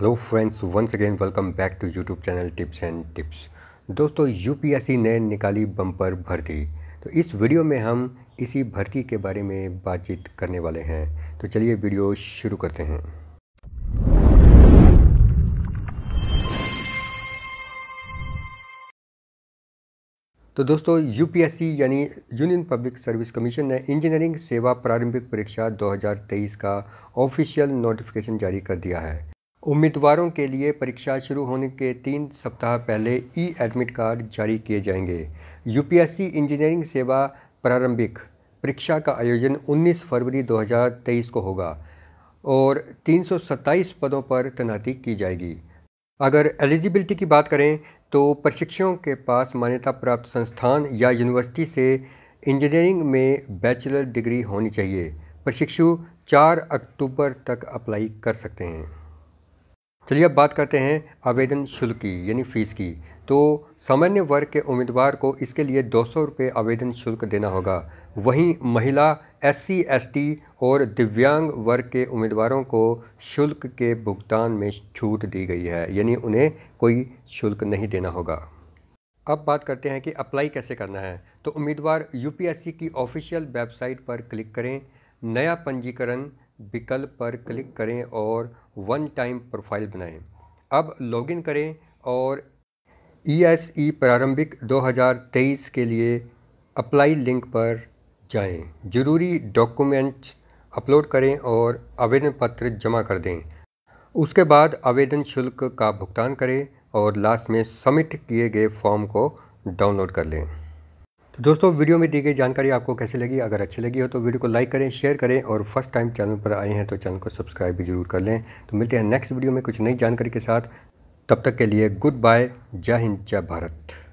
hello friends once again welcome back to YouTube channel tips and tips दोस्तों UPSC ने निकाली bumper भर्ती तो इस वीडियो में हम इसी भर्ती के बारे में बातचीत करने वाले हैं तो चलिए वीडियो शुरू करते हैं तो दोस्तों यूपीएससी यानी यूनियन पब्लिक सर्विस कमीशन ने इंजीनियरिंग सेवा प्रारंभिक परीक्षा 2023 का ऑफिशियल नोटिफिकेशन जारी कर दिया है उम्मीदवारों के लिए परीक्षा शुरू होने के तीन सप्ताह पहले ई एडमिट कार्ड जारी किए जाएंगे यूपीएससी इंजीनियरिंग सेवा प्रारंभिक परीक्षा का आयोजन 19 फरवरी 2023 को होगा और 327 पदों पर तैनाती की जाएगी अगर एलिजिबिलिटी की बात करें तो प्रशिक्षकों के पास मान्यता प्राप्त संस्थान या यूनिवर्सिटी से इंजीनियरिंग में बैचलर डिग्री होनी चाहिए प्रशिक्षु 4 अक्टूबर तक अप्लाई कर सकते हैं चलिए अब बात करते हैं आवेदन शुल्क की यानी फ़ीस की तो सामान्य वर्ग के उम्मीदवार को इसके लिए दो सौ आवेदन शुल्क देना होगा वहीं महिला एस सी और दिव्यांग वर्ग के उम्मीदवारों को शुल्क के भुगतान में छूट दी गई है यानी उन्हें कोई शुल्क नहीं देना होगा अब बात करते हैं कि अप्लाई कैसे करना है तो उम्मीदवार यूपीएससी की ऑफिशियल वेबसाइट पर क्लिक करें नया पंजीकरण विकल्प पर क्लिक करें और वन टाइम प्रोफाइल बनाएं अब लॉगिन करें और ई एस ई प्रारंभिक 2023 के लिए अप्लाई लिंक पर जाएं ज़रूरी डॉक्यूमेंट अपलोड करें और आवेदन पत्र जमा कर दें उसके बाद आवेदन शुल्क का भुगतान करें और लास्ट में सबमिट किए गए फॉर्म को डाउनलोड कर लें दोस्तों वीडियो में दी गई जानकारी आपको कैसे लगी अगर अच्छी लगी हो तो वीडियो को लाइक करें शेयर करें और फर्स्ट टाइम चैनल पर आए हैं तो चैनल को सब्सक्राइब भी जरूर कर लें तो मिलते हैं नेक्स्ट वीडियो में कुछ नई जानकारी के साथ तब तक के लिए गुड बाय जय हिंद जय भारत